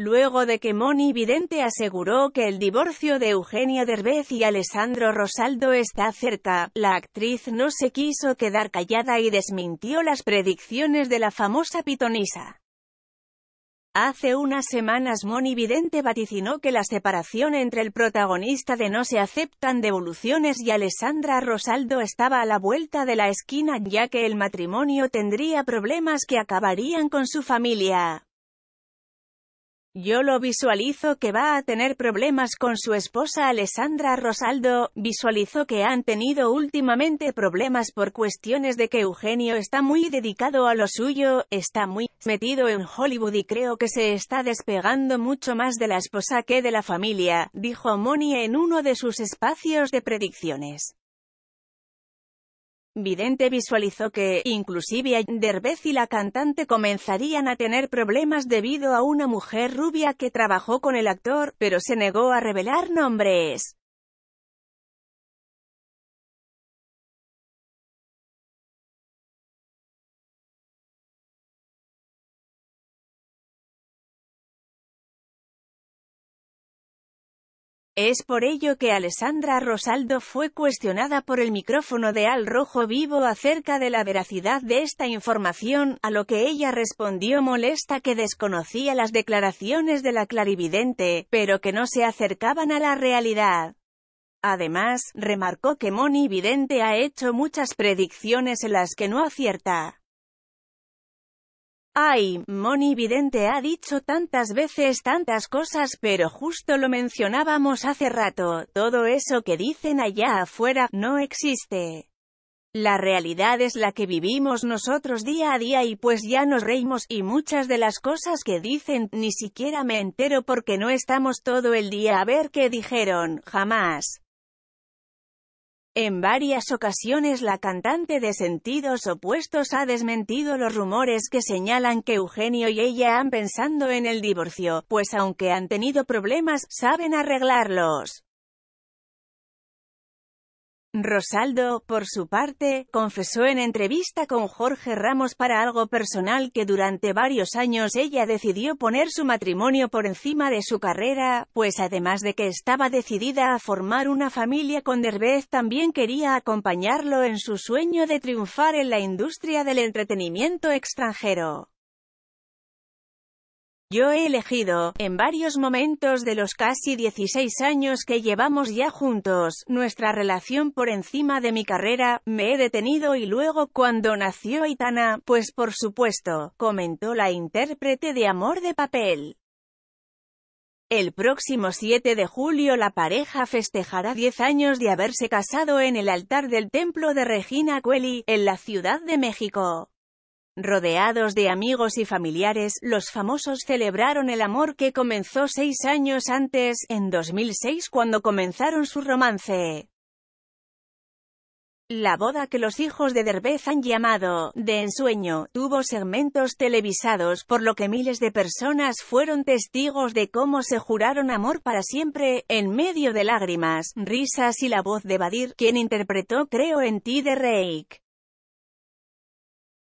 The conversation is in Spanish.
Luego de que Moni Vidente aseguró que el divorcio de Eugenia Derbez y Alessandro Rosaldo está cerca, la actriz no se quiso quedar callada y desmintió las predicciones de la famosa pitonisa. Hace unas semanas Moni Vidente vaticinó que la separación entre el protagonista de No se aceptan devoluciones y Alessandra Rosaldo estaba a la vuelta de la esquina ya que el matrimonio tendría problemas que acabarían con su familia. Yo lo visualizo que va a tener problemas con su esposa Alessandra Rosaldo, visualizo que han tenido últimamente problemas por cuestiones de que Eugenio está muy dedicado a lo suyo, está muy metido en Hollywood y creo que se está despegando mucho más de la esposa que de la familia, dijo Moni en uno de sus espacios de predicciones. Vidente visualizó que, inclusive, Derbez y la cantante comenzarían a tener problemas debido a una mujer rubia que trabajó con el actor, pero se negó a revelar nombres. Es por ello que Alessandra Rosaldo fue cuestionada por el micrófono de Al Rojo Vivo acerca de la veracidad de esta información, a lo que ella respondió molesta que desconocía las declaraciones de la clarividente, pero que no se acercaban a la realidad. Además, remarcó que Moni Vidente ha hecho muchas predicciones en las que no acierta. Ay, Moni Vidente ha dicho tantas veces tantas cosas, pero justo lo mencionábamos hace rato, todo eso que dicen allá afuera, no existe. La realidad es la que vivimos nosotros día a día y pues ya nos reímos, y muchas de las cosas que dicen, ni siquiera me entero porque no estamos todo el día a ver qué dijeron, jamás. En varias ocasiones la cantante de sentidos opuestos ha desmentido los rumores que señalan que Eugenio y ella han pensando en el divorcio, pues aunque han tenido problemas, saben arreglarlos. Rosaldo, por su parte, confesó en entrevista con Jorge Ramos para algo personal que durante varios años ella decidió poner su matrimonio por encima de su carrera, pues además de que estaba decidida a formar una familia con Derbez también quería acompañarlo en su sueño de triunfar en la industria del entretenimiento extranjero. Yo he elegido, en varios momentos de los casi 16 años que llevamos ya juntos, nuestra relación por encima de mi carrera, me he detenido y luego cuando nació Aitana, pues por supuesto, comentó la intérprete de Amor de Papel. El próximo 7 de julio la pareja festejará 10 años de haberse casado en el altar del templo de Regina Coeli, en la Ciudad de México. Rodeados de amigos y familiares, los famosos celebraron el amor que comenzó seis años antes, en 2006 cuando comenzaron su romance. La boda que los hijos de Derbez han llamado, de ensueño, tuvo segmentos televisados, por lo que miles de personas fueron testigos de cómo se juraron amor para siempre, en medio de lágrimas, risas y la voz de Badir, quien interpretó Creo en ti de Reik.